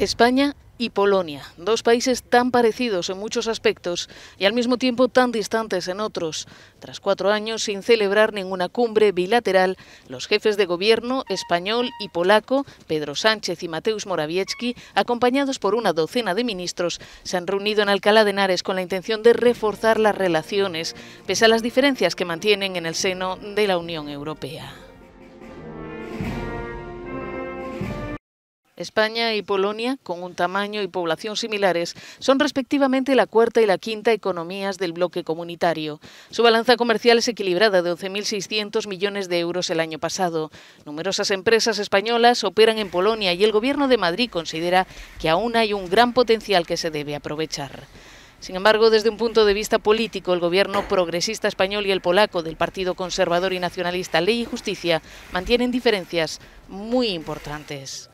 España y Polonia, dos países tan parecidos en muchos aspectos y al mismo tiempo tan distantes en otros. Tras cuatro años sin celebrar ninguna cumbre bilateral, los jefes de gobierno español y polaco, Pedro Sánchez y Mateusz Morawiecki, acompañados por una docena de ministros, se han reunido en Alcalá de Henares con la intención de reforzar las relaciones, pese a las diferencias que mantienen en el seno de la Unión Europea. España y Polonia, con un tamaño y población similares, son respectivamente la cuarta y la quinta economías del bloque comunitario. Su balanza comercial es equilibrada de 11.600 millones de euros el año pasado. Numerosas empresas españolas operan en Polonia y el Gobierno de Madrid considera que aún hay un gran potencial que se debe aprovechar. Sin embargo, desde un punto de vista político, el gobierno progresista español y el polaco del Partido Conservador y Nacionalista Ley y Justicia mantienen diferencias muy importantes.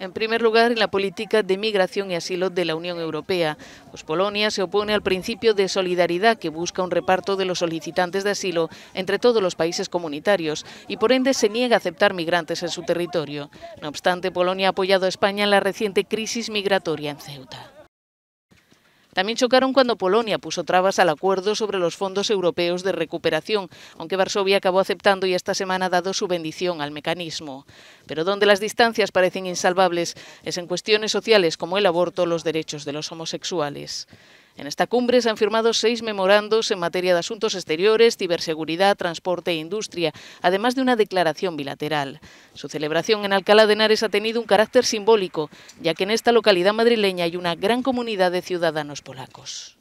En primer lugar, en la política de migración y asilo de la Unión Europea, pues Polonia se opone al principio de solidaridad que busca un reparto de los solicitantes de asilo entre todos los países comunitarios y por ende se niega a aceptar migrantes en su territorio. No obstante, Polonia ha apoyado a España en la reciente crisis migratoria en Ceuta. También chocaron cuando Polonia puso trabas al acuerdo sobre los fondos europeos de recuperación, aunque Varsovia acabó aceptando y esta semana ha dado su bendición al mecanismo. Pero donde las distancias parecen insalvables es en cuestiones sociales como el aborto o los derechos de los homosexuales. En esta cumbre se han firmado seis memorandos en materia de asuntos exteriores, ciberseguridad, transporte e industria, además de una declaración bilateral. Su celebración en Alcalá de Henares ha tenido un carácter simbólico, ya que en esta localidad madrileña hay una gran comunidad de ciudadanos polacos.